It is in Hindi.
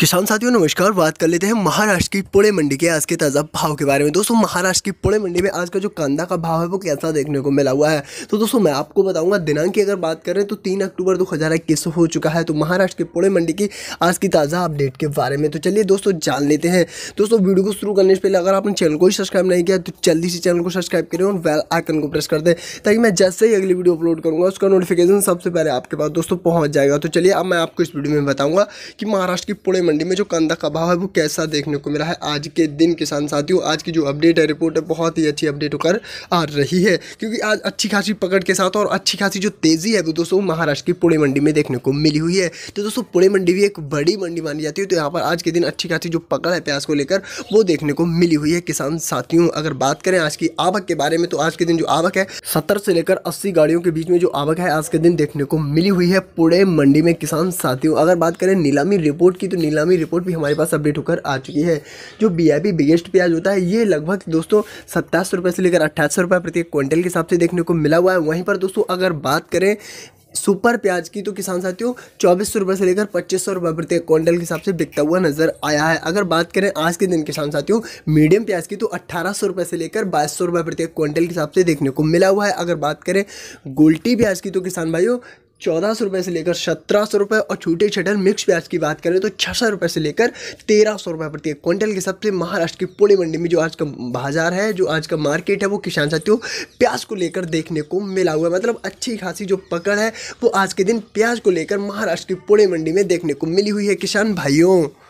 किसान साथियों नमस्कार बात कर लेते हैं महाराष्ट्र की पुणे मंडी के आज के ताज़ा भाव के बारे में दोस्तों महाराष्ट्र की पुणे मंडी में आज का जो कांदा का भाव है वो कैसा देखने को मिला हुआ है तो दोस्तों मैं आपको बताऊंगा दिनांक की अगर बात करें तो तीन अक्टूबर दो हज़ार इक्कीस हो चुका है तो महाराष्ट्र की पुणे मंडी की आज की ताज़ा अपडेट के बारे में तो चलिए दोस्तों जान लेते हैं दोस्तों वीडियो को शुरू करने से पहले अगर आपने चैनल को ही सब्सक्राइब नहीं किया तो जल्दी से चैनल को सब्सक्राइब करें और बेल आइकन को प्रेस कर दें ताकि मैं जैसे ही अगली वीडियो अपलोड करूँगा उसका नोटिफिकेशन सबसे पहले आपके पास दोस्तों पहुँच जाएगा तो चलिए अब मैं आपको इस वीडियो में बताऊँगा कि महाराष्ट्र की पुणे मंडी में जो कंधा का भाव है वो कैसा देखने को मिला है आज के दिन किसान साथियों आज की जो अपडेट है रिपोर्ट है बहुत ही अच्छी अपडेट होकर आ रही है क्योंकि आज अच्छी खासी पकड़ के साथ और अच्छी खासी जो तेज़ी है वो दोस्तों महाराष्ट्र की पुणे मंडी में देखने को मिली हुई है तो दोस्तों पुणे मंडी भी एक बड़ी मंडी मानी जाती है तो यहाँ पर आज के दिन अच्छी खासी जो पकड़ है प्याज को लेकर वो देखने को मिली हुई है किसान साथियों अगर बात करें आज की आवक के बारे में तो आज के दिन जो आवक है सत्तर से लेकर अस्सी गाड़ियों के बीच में जो आवक है आज के दिन देखने को मिली हुई है पुणे मंडी में किसान साथियों अगर बात करें नीलामी रिपोर्ट की तो नीलामी नीलामी रिपोर्ट भी हमारे पास अपडेट होकर आ चुकी है जो बी आई बिगेस्ट प्याज होता है ये लगभग दोस्तों सत्ताईस रुपये से लेकर अट्ठाईस रुपये प्रति क्विंटल के हिसाब से देखने को मिला हुआ है वहीं पर दोस्तों अगर बात करें सुपर प्याज की तो किसान साथियों चौबीस सौ रुपये से लेकर पच्चीस सौ रुपये प्रति क्विंटल के हिसाब से बिकता हुआ नजर आया है अगर बात करें आज के दिन किसान साथियों मीडियम प्याज की तो अट्ठारह सौ रुपये से लेकर बाईस सौ रुपये प्रति क्विंटल के हिसाब से देखने को मिला हुआ है अगर बात करें गोल्टी प्याज की तो किसान भाइयों चौदह सौ रुपये से लेकर सत्रह सौ रुपये और छोटे छोटे मिक्स प्याज की बात करें तो छः सौ रुपये से लेकर तेरह सौ रुपये प्रति क्विंटल के सबसे महाराष्ट्र की पूरी मंडी में जो आज का बाजार है जो आज का मार्केट है वो किसान साथियों प्याज को लेकर देखने को मिला हुआ है मतलब अच्छी खासी जो पकड़ है वो आज के दिन प्याज को लेकर महाराष्ट्र की पूरी मंडी में देखने को मिली हुई है किसान भाइयों